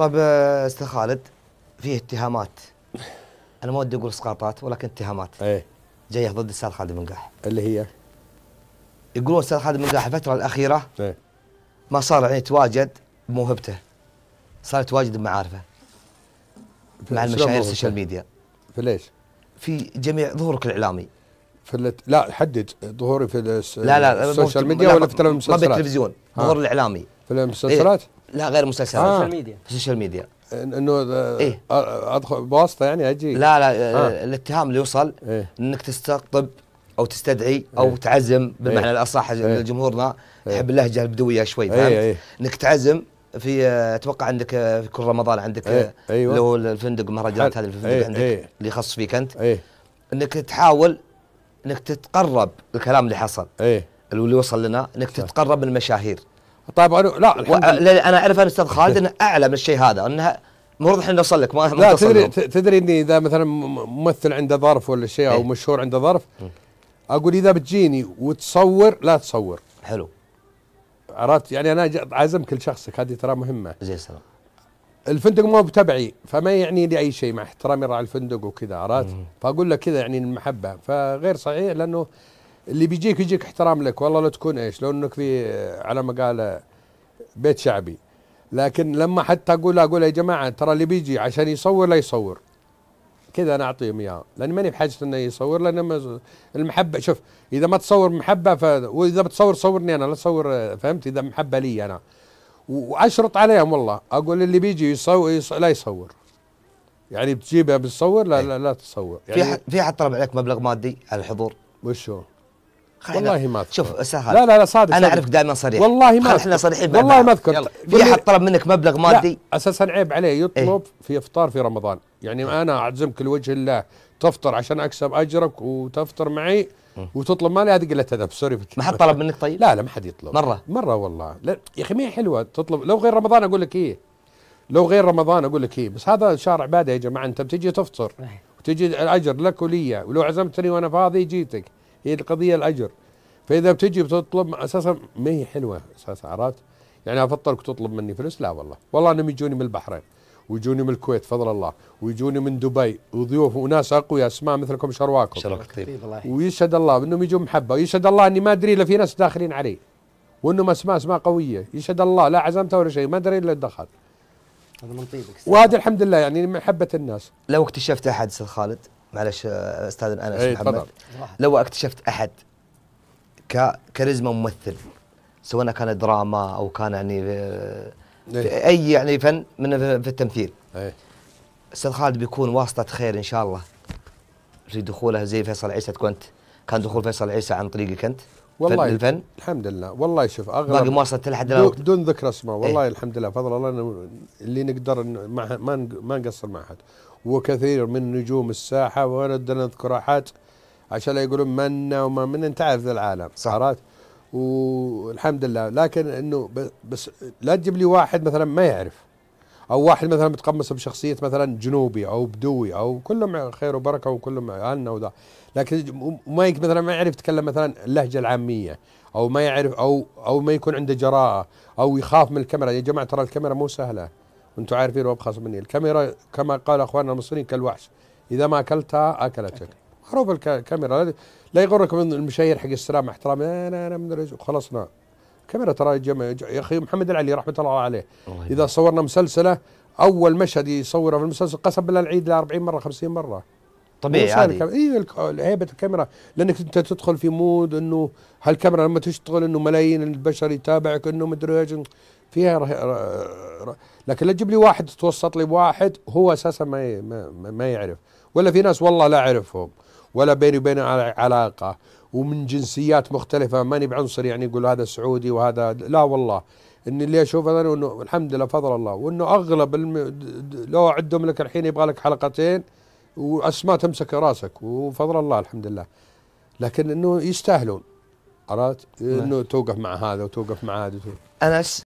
طب استاذ خالد فيه اتهامات انا ما ودي اقول اسقاطات ولكن اتهامات ايه جايه ضد استاذ خالد قاح اللي هي يقولون استاذ خالد قاح الفتره الاخيره ايه ما صار يعني يتواجد بموهبته صار يتواجد بمعارفه مع المشاهير السوشيال ميديا في ليش؟ في جميع ظهورك الاعلامي في الت... لا حدد ظهوري في الس... لا لا السوشيال ميديا ولا في التلفزيون ما بالتلفزيون ظهور الاعلامي في المسلسلات؟ إيه؟ لا غير مسلسلات آه. سوشيال ميديا سوشيال ميديا انه إيه؟ ادخل بواسطه يعني اجي لا لا آه. آه. الاتهام اللي يوصل إيه؟ انك تستقطب او تستدعي إيه. او إيه؟ تعزم بالمعنى إيه؟ الاصح إيه؟ لجمهورنا إيه. يحب إيه؟ اللهجه البدويه شوي إيه، فهمت؟ إيه إيه؟ انك تعزم في آه، اتوقع عندك آه، في كل رمضان عندك إيه؟ أيوة. اللي هو الفندق مهرجانات هذا الفندق إيه؟ عندك إيه؟ اللي يخص فيك انت إيه؟ انك تحاول انك تتقرب الكلام اللي حصل إيه؟ اللي وصل لنا انك تتقرب من المشاهير طيب أنا لا الحمد لله انا اعرف انا استاذ خالد انه اعلى من الشيء هذا انها المفروض احنا نوصل لك ما لا تدري لهم. تدري اني اذا مثلا ممثل عنده ظرف ولا شيء او إيه. مشهور عنده ظرف اقول اذا بتجيني وتصور لا تصور حلو عرفت يعني انا عازم كل شخصك هذه ترى مهمه زي السلام الفندق مو بتبعي فما يعني لي اي شيء مع احترامي راعي الفندق وكذا عرفت فاقول لك كذا يعني المحبه فغير صحيح لانه اللي بيجيك يجيك احترام لك والله لو تكون ايش لو انك في على قال بيت شعبي لكن لما حتى اقول اقول يا جماعه ترى اللي بيجي عشان يصور لا يصور كذا انا اعطيهم اياه لاني ماني بحاجه انه يصور لان المحبه شوف اذا ما تصور محبه ف... واذا بتصور صورني انا لا تصور فهمت اذا محبه لي انا واشرط عليهم والله اقول اللي بيجي يصور, يصور لا يصور يعني بتجيبها بتصور لا لا, لا تصور يعني في في حد طلب عليك مبلغ مادي على الحضور وش هو؟ والله ما أذكر. شوف سهل لا لا لا صادق انا اعرفك دائما صريح والله ما احنا صريحين والله ما اذكر في احد طلب منك مبلغ مادي اساسا عيب عليه يطلب ايه؟ في افطار في رمضان يعني إيه. انا اعزمك لوجه الله تفطر عشان اكسب اجرك وتفطر معي إيه. وتطلب مالي هذه قله ادب سوري ما حد طلب منك طيب؟ لا لا ما حد يطلب مره مره والله لا يا اخي ما هي حلوه تطلب لو غير رمضان اقول لك ايه لو غير رمضان اقول لك ايه بس هذا شهر عباده يا جماعه انت بتجي تفطر إيه. وتجي الاجر لك ولي ولو عزمتني وانا فاضي جيتك هي القضيه الاجر فاذا بتجي بتطلب اساسا ما هي حلوه اساسا عرفت يعني افضلك تطلب مني فلوس لا والله والله انهم يجوني من البحرين ويجوني من الكويت فضل الله ويجوني من دبي وضيوف وناس اقوياء اسماء مثلكم شرواكم شرواك طيب ويشهد الله انهم يجون محبه ويشهد الله اني ما ادري الا في ناس داخلين علي وانهم اسماء اسماء قويه يشهد الله لا عزمته ولا شيء ما ادري الا دخل هذا من طيبك وهذا الحمد لله يعني محبه الناس لو اكتشفت احد استاذ خالد معلش آه، استاذ انس ايه محمد لو اكتشفت احد كاريزما ممثل سواء كان دراما او كان يعني آه، إيه. في اي يعني فن من في التمثيل ايه استاذ خالد بيكون واسطه خير ان شاء الله في دخوله زي فيصل عيسى تكون انت كان دخول فيصل عيسى عن طريقك انت والله الفن الحمد لله والله شوف اغلب باقي ما وصلت لحد الان دون ذكر اسماء إيه. والله ايه؟ الحمد لله فضل الله اللي نقدر ما ما نقصر مع احد وكثير من نجوم الساحه وانا نذكر احد عشان لا يقولون منا وما من انت عارف ذا العالم صح عرفت والحمد لله لكن انه بس لا تجيب لي واحد مثلا ما يعرف او واحد مثلا متقمص بشخصيه مثلا جنوبي او بدوي او كلهم خير وبركه وكلهم عنا وذا لكن ما مثلا ما يعرف يتكلم مثلا اللهجه العاميه او ما يعرف او او ما يكون عنده جراءه او يخاف من الكاميرا يا جماعه ترى الكاميرا مو سهله وانتم عارفين وابخص مني الكاميرا كما قال اخواننا المصريين كالوحش اذا ما اكلتها اكلتك معروف الكاميرا لا يغركم المشاهير حق السلام احترام انا انا من خلصنا كاميرا ترى يا اخي محمد العلي رحمه الله عليه الله اذا صورنا مسلسله اول مشهد يصوره في المسلسل قسم بالله العيد له 40 مره 50 مره طبيعي عادي اي هيبه الكاميرا لانك انت تدخل في مود انه هالكاميرا لما تشتغل انه ملايين البشر يتابعك انه مدري ايش فيها رح رح لكن لا تجيب لي واحد توسط لي واحد هو اساسا ما ما, ما يعرف ولا في ناس والله لا اعرفهم ولا بيني وبينه علاقه ومن جنسيات مختلفة ماني بعنصر يعني يقول هذا سعودي وهذا لا والله اني اللي اشوفه انا انه الحمد لله فضل الله وانه اغلب الم... لو اعدهم لك الحين يبغى لك حلقتين واسماء تمسك راسك وفضل الله الحمد لله لكن انه يستاهلون عرفت؟ نعم. انه توقف مع هذا وتوقف مع هذا وتوقف. انس